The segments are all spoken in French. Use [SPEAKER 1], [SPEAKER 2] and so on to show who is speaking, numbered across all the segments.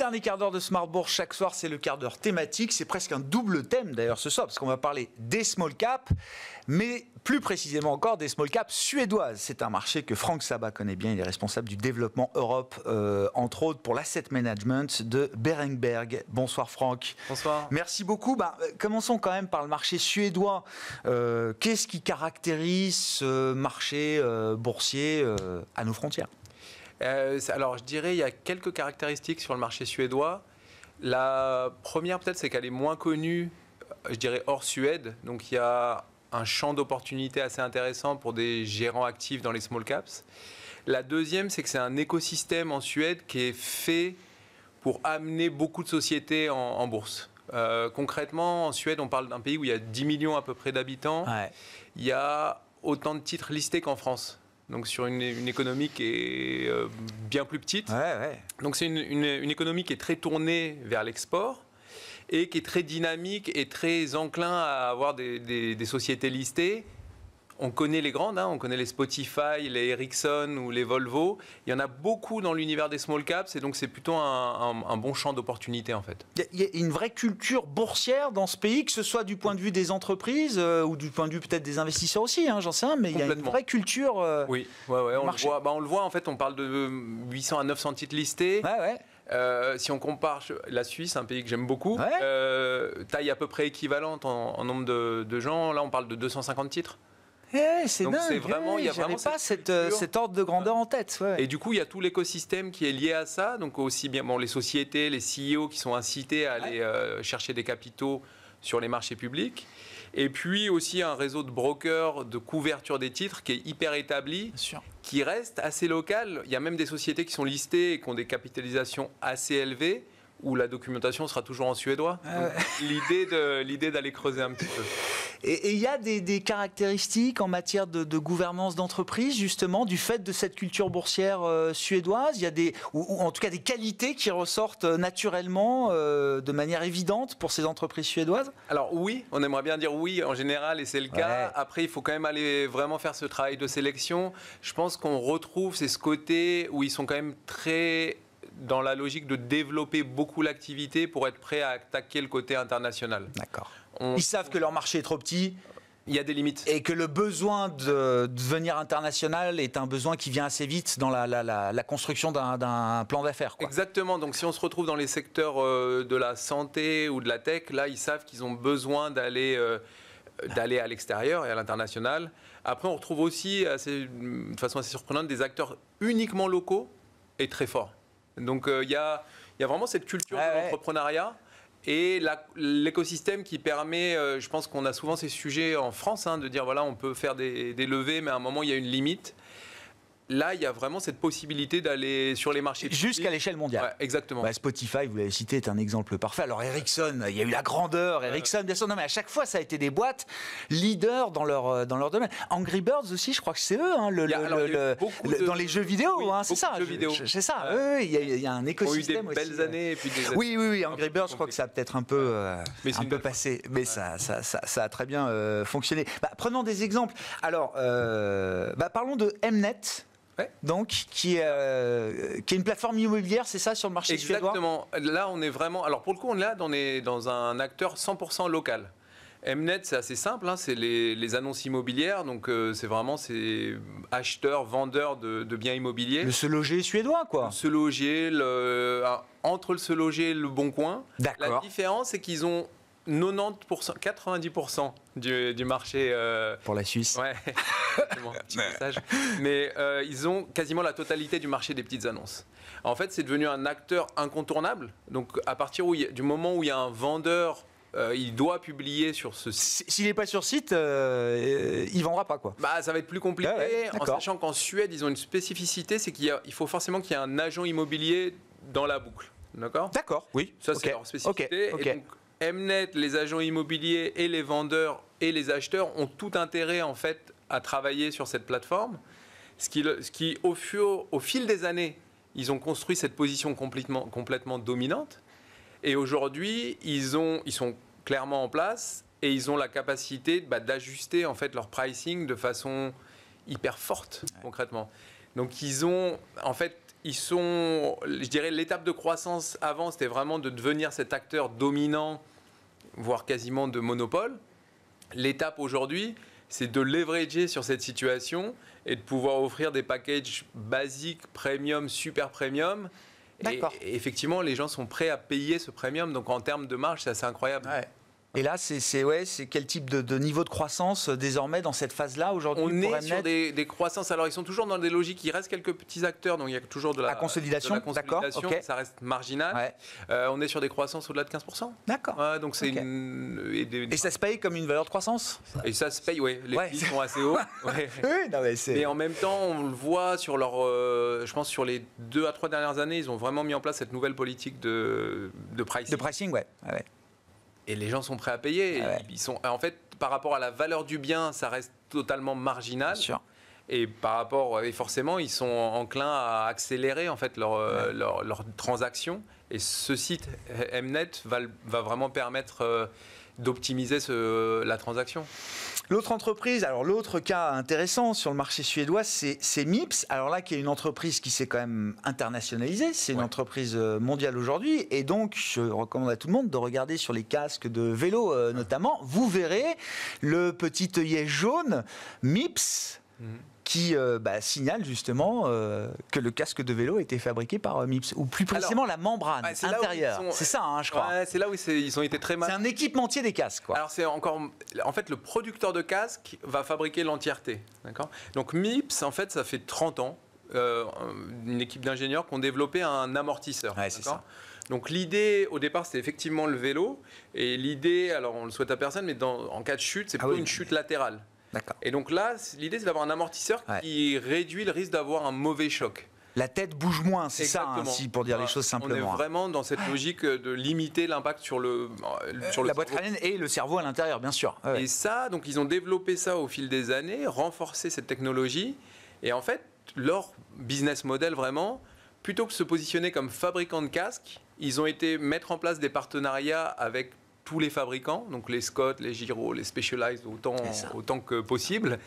[SPEAKER 1] dernier quart d'heure de Bourse, chaque soir, c'est le quart d'heure thématique. C'est presque un double thème d'ailleurs ce soir, parce qu'on va parler des small caps, mais plus précisément encore des small caps suédoises. C'est un marché que Franck Sabat connaît bien. Il est responsable du développement Europe, euh, entre autres pour l'asset management de Berenberg. Bonsoir Franck. Bonsoir. Merci beaucoup. Bah, euh, commençons quand même par le marché suédois. Euh, qu'est-ce qui caractérise ce marché boursier à nos frontières
[SPEAKER 2] euh, alors, je dirais, il y a quelques caractéristiques sur le marché suédois. La première, peut-être, c'est qu'elle est moins connue, euh, je dirais, hors Suède. Donc, il y a un champ d'opportunités assez intéressant pour des gérants actifs dans les small caps. La deuxième, c'est que c'est un écosystème en Suède qui est fait pour amener beaucoup de sociétés en, bourse. Euh, concrètement, en Suède, on parle d'un pays où il y a 10 millions à peu près d'habitants. Il y a autant de titres listés qu'en France donc sur une, économie qui est euh, bien plus petite. Donc c'est une, économie qui est très tournée vers l'export et qui est très dynamique et très enclin à avoir des sociétés listées on connaît les grandes, hein, on connaît les Spotify, les Ericsson ou les Volvo. Il y en a beaucoup dans l'univers des small caps et donc c'est plutôt un, bon champ d'opportunité en fait.
[SPEAKER 1] Il y a une vraie culture boursière dans ce pays, que ce soit du point de vue des entreprises euh, ou du point de vue peut-être des investisseurs aussi, hein, j'en sais rien, mais il y a une vraie
[SPEAKER 2] culture. Euh, oui, on, Le voit, bah, on le voit en fait, on parle de 800 à 900 titres listés. Euh, si on compare la Suisse, un pays que j'aime beaucoup, taille à peu près équivalente en, nombre de gens, là on parle de 250 titres.
[SPEAKER 1] Eh, c'est dingue, vraiment, il a eh, vraiment pas cette, euh, cet ordre de grandeur en tête. Et
[SPEAKER 2] du coup, il y a tout l'écosystème qui est lié à ça. Donc aussi bien bon, les sociétés, les CEO qui sont incités à aller euh, chercher des capitaux sur les marchés publics. Et puis aussi un réseau de brokers de couverture des titres qui est hyper établi, qui reste assez local. Il y a même des sociétés qui sont listées et qui ont des capitalisations assez élevées où la documentation sera toujours en suédois. Ah l'idée L'idée d'aller creuser un petit peu.
[SPEAKER 1] Et il y a des, caractéristiques en matière de, gouvernance d'entreprise, justement, du fait de cette culture boursière euh, suédoise. Il y a des, ou, en tout cas des qualités qui ressortent naturellement, euh, de manière évidente, pour ces entreprises suédoises.
[SPEAKER 2] Alors oui, on aimerait bien dire oui en général, et c'est le cas. Après, il faut quand même aller vraiment faire ce travail de sélection. Je pense qu'on retrouve c'est ce côté où ils sont quand même très dans la logique de développer beaucoup l'activité pour être prêt à attaquer le côté international. D'accord. Ils savent
[SPEAKER 1] que leur marché est trop petit. Il y a des limites. Et que le besoin de devenir international est un besoin qui vient assez vite dans la, construction d'un plan d'affaires.
[SPEAKER 2] Exactement. Donc, si on se retrouve dans les secteurs euh, de la santé ou de la tech, là, ils savent qu'ils ont besoin d'aller euh, d'aller à l'extérieur et à l'international. Après, on retrouve aussi, de façon assez surprenante, des acteurs uniquement locaux et très forts. Donc, euh, il y, a, vraiment cette culture d'entrepreneuriat et l'écosystème qui permet, euh, je pense qu'on a souvent ces sujets en France, hein, de dire voilà, on peut faire des levées, mais à un moment, il y a une limite là, il y a vraiment cette possibilité d'aller sur les marchés. Jusqu'à l'échelle mondiale. exactement.
[SPEAKER 1] Bah, Spotify, vous l'avez cité, est un exemple parfait. Alors Ericsson, il y a eu la
[SPEAKER 2] grandeur. Ericsson, bien sûr. Non, mais à chaque fois,
[SPEAKER 1] ça a été des boîtes leaders dans leur, euh, dans leur domaine. Angry Birds aussi, je crois que c'est eux. Hein, le, dans les jeux vidéo, hein, c'est ça. C'est ça. oui, il, y a, y, a un écosystème. Ont des
[SPEAKER 2] belles années. oui,
[SPEAKER 1] oui, oui. Angry Birds, je crois que ça a peut-être un peu, euh, un peu passé. Mais ça, ça, a très bien euh, fonctionné. Bah, prenons des exemples. Alors, bah, parlons de Mnet. Donc, qui, euh, qui est une plateforme immobilière, c'est ça, sur le marché suédois
[SPEAKER 2] Exactement. là, on est vraiment. Alors, pour le coup, on est là, on est dans un acteur 100% local. Mnet, c'est assez simple, hein, c'est les, annonces immobilières, donc euh, c'est vraiment c'est acheteurs, vendeurs de, biens immobiliers. Le se loger
[SPEAKER 1] suédois, quoi. Le
[SPEAKER 2] se loger, euh, entre le se loger et le bon coin. D'accord. La différence, c'est qu'ils ont 90%, 90% du, du, marché. Euh, pour la Suisse. Ouais, Mais euh, ils ont quasiment la totalité du marché des petites annonces. En fait, c'est devenu un acteur incontournable. Donc, à partir où, du moment où il y a un vendeur euh, il doit publier sur ce site. S'il n'est pas sur site, euh, il vendra pas quoi. Bah, ça va être plus compliqué. Ah en sachant qu'en Suède, ils ont une spécificité, c'est qu'il faut forcément qu'il y ait un agent immobilier dans la boucle. D'accord. D'accord. Oui. Ça c'est leur spécificité. Mnet, les agents immobiliers et les vendeurs et les acheteurs ont tout intérêt en fait à travailler sur cette plateforme. Ce qui, au, fil des années, ils ont construit cette position complètement, complètement dominante. Et aujourd'hui, ils, ils sont clairement en place et ils ont la capacité bah, d'ajuster en fait leur pricing de façon hyper forte concrètement. Donc ils ont en fait ils sont, je dirais, l'étape de croissance avant, c'était vraiment de devenir cet acteur dominant voire quasiment de monopole. L'étape aujourd'hui, c'est de leverager sur cette situation et de pouvoir offrir des packages basiques, premium, super premium. Et, effectivement, les gens sont prêts à payer ce premium. Donc en termes de marge, c'est incroyable. Et là, c'est ouais, quel type de, niveau de croissance euh, désormais dans cette phase-là aujourd'hui On est sur des, croissances. Alors, ils sont toujours dans des logiques. Il reste quelques petits acteurs, donc il y a toujours de la, consolidation. D'accord. Ça reste marginal. Euh, on est sur des croissances au-delà de 15 D'accord. donc c'est et, ça se paye comme une valeur de croissance. Et ça se paye, oui. Les prix sont assez hauts. et mais, en même temps, on le voit sur leur, euh, je pense sur les deux à trois dernières années, ils ont vraiment mis en place cette nouvelle politique de, de pricing. De pricing, ouais et les gens sont prêts à payer. Ah ils sont, en fait, par rapport à la valeur du bien, ça reste totalement marginal. Et par rapport, et forcément, ils sont enclins à accélérer en fait leur, euh, transaction. Et ce site Mnet va vraiment permettre euh, d'optimiser la transaction.
[SPEAKER 1] L'autre entreprise, alors l'autre cas intéressant sur le marché suédois, c'est MIPS. Alors là, qui est une entreprise qui s'est quand même internationalisée, c'est une entreprise euh, mondiale aujourd'hui. Et donc, je recommande à tout le monde de regarder sur les casques de vélo euh, notamment. Vous verrez le petit œillet jaune MIPS. Mhm qui euh, bah, signale justement euh, que le casque de vélo était fabriqué par euh, Mips, ou plus précisément la membrane intérieure. C'est ça,
[SPEAKER 2] je crois. c'est là où ils ont été très mal. C'est un équipementier des casques. Alors c'est encore, en fait, le producteur de casque va fabriquer l'entièreté, d'accord. Donc Mips, en fait, ça fait 30 ans, une équipe d'ingénieurs qui ont développé un amortisseur. Donc l'idée au départ c'est effectivement le vélo et l'idée alors on le souhaite à personne mais en cas de chute c'est ah plutôt une chute latérale. Et donc là, l'idée, c'est d'avoir un amortisseur qui réduit le risque d'avoir un mauvais choc.
[SPEAKER 1] La tête bouge moins, c'est ça, hein, aussi si, pour dire les choses simplement. On est hein.
[SPEAKER 2] vraiment dans cette logique euh, de limiter l'impact sur le, euh, euh, sur La boîte crânienne et le cerveau à l'intérieur, bien sûr. Et ça, donc ils ont développé ça au fil des années, renforcé cette technologie. Et en fait, leur business model vraiment, plutôt que de se positionner comme fabricant de casques, ils ont été mettre en place des partenariats avec tous les fabricants, donc les Scott, les Giro, les Specialized, autant, autant que possible,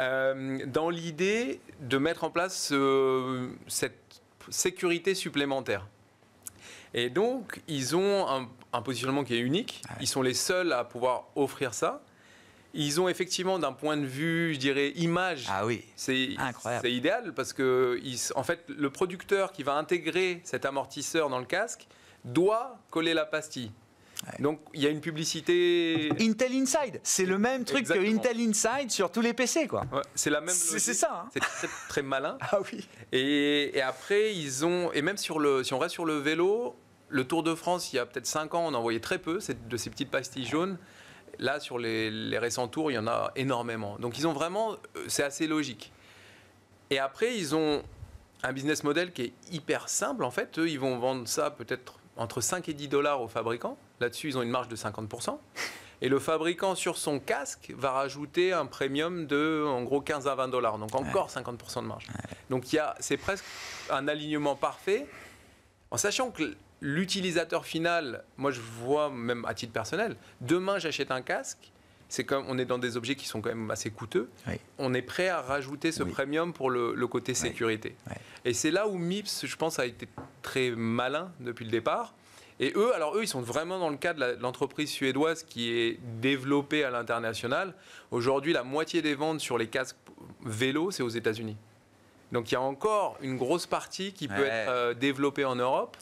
[SPEAKER 2] euh, dans l'idée de mettre en place euh, cette sécurité supplémentaire. Et donc, ils ont un, positionnement qui est unique. Ah ils sont les seuls à pouvoir offrir ça. Ils ont effectivement, d'un point de vue, je dirais, image. Ah oui. C'est idéal parce que, en fait, le producteur qui va intégrer cet amortisseur dans le casque doit coller la pastille. Donc il y a une publicité. Intel Inside, c'est le même truc que Intel Inside sur tous les PC, quoi. c'est la même. C'est ça. Hein. C'est très, malin. ah oui. Et, après ils ont et même sur le si on reste sur le vélo, le Tour de France il y a peut-être 5 ans on en voyait très peu de ces petites pastilles jaunes. Là sur les, les récents tours il y en a énormément. Donc ils ont vraiment euh, c'est assez logique. Et après ils ont un business model qui est hyper simple en fait. Eux ils vont vendre ça peut-être entre 5 et 10 dollars aux fabricants. Là-dessus, ils ont une marge de 50%. Et le fabricant sur son casque va rajouter un premium de en gros 15 à 20 dollars, donc encore 50% de marge. y Donc c'est presque un alignement parfait, en sachant que l'utilisateur final, moi je vois même à titre personnel, demain j'achète un casque, c'est comme on est dans des objets qui sont quand même assez coûteux. On est prêt à rajouter ce premium pour le, côté sécurité. Et c'est là où Mips, je pense, a été très malin depuis le départ. Et eux, alors eux, ils sont vraiment dans le cadre de l'entreprise suédoise qui est développée à l'international. Aujourd'hui, la moitié des ventes sur les casques vélos, c'est aux États-Unis. Donc il y a encore une grosse partie qui peut être euh, développée en Europe.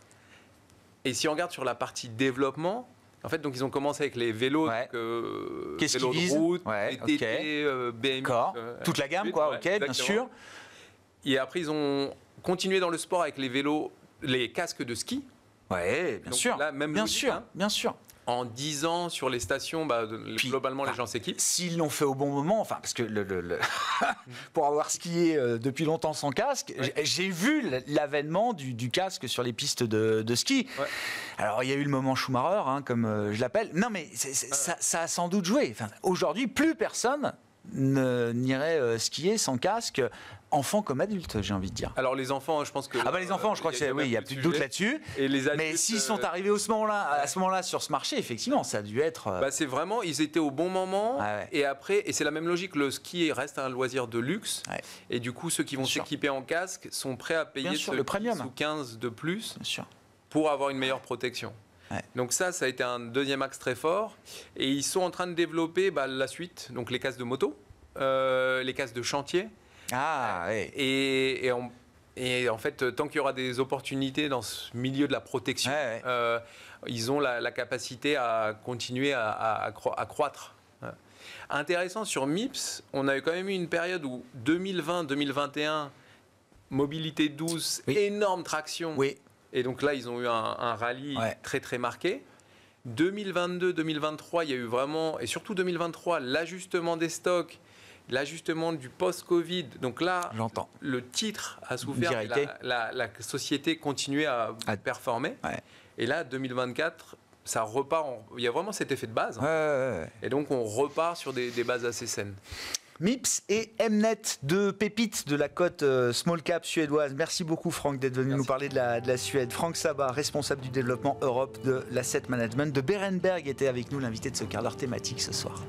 [SPEAKER 2] Et si on regarde sur la partie développement, en fait, donc ils ont commencé avec les vélos, euh, vélos de route, ouais, TT, euh, BMW, toute la gamme, quoi. ok, bien sûr. Et après, ils ont continué dans le sport avec les vélos, les casques de ski. Oui, bien sûr. bien sûr, hein. bien sûr en 10 ans sur les stations, bah, globalement, les bah, gens s'équipent S'ils l'ont fait au bon moment, enfin, parce que le,
[SPEAKER 1] pour avoir skié euh, depuis longtemps sans casque, j'ai vu l'avènement du, casque sur les pistes de, ski. Alors, il y a eu le moment Schumacher, hein, comme euh, je l'appelle. Non, mais ça, a sans doute joué. Aujourd'hui, plus personne n'irait euh, skier sans casque enfants comme adultes, j'ai envie de dire.
[SPEAKER 2] Alors les enfants, je pense que ah bah les enfants, je crois que c'est oui, il y a plus de doute là-dessus. Et les adultes, mais
[SPEAKER 1] s'ils sont euh, arrivés ce moment-là, à ce moment-là sur ce marché, effectivement, ça a dû être. Euh, bah,
[SPEAKER 2] c'est vraiment, ils étaient au bon moment. Ah et après, et c'est la même logique, le ski reste un loisir de luxe. Et du coup, ceux qui vont s'équiper en casque sont prêts à payer ou le premium 15 de plus pour avoir une meilleure protection. Donc ça, ça a été un deuxième axe très fort. Et ils sont en train de développer bah, la suite, donc les cases de moto, euh, les cases de chantier. Ah, Et, et, en fait, tant qu'il y aura des opportunités dans ce milieu de la protection, euh, ils ont la, capacité à continuer à, croître. Intéressant sur MIPS, on a eu quand même eu une période où 2020-2021, mobilité douce, énorme traction. Oui. Et donc là, ils ont eu un, rallye très très marqué. 2022-2023, il y a eu vraiment, et surtout 2023, l'ajustement des stocks, l'ajustement du post-Covid. Donc là, le titre a souffert, la, société continuait à, performer. Et là, 2024, ça repart, il y a vraiment cet effet de base. Hein. Et donc on repart sur des, des bases assez saines.
[SPEAKER 1] MIPS et Mnet, de pépites de la cote euh, small cap suédoise. Merci beaucoup Franck d'être venu nous parler de la, Suède. Franck Saba responsable du développement Europe de l'asset management de Berenberg, était avec nous l'invité de ce quart d'heure thématique ce soir.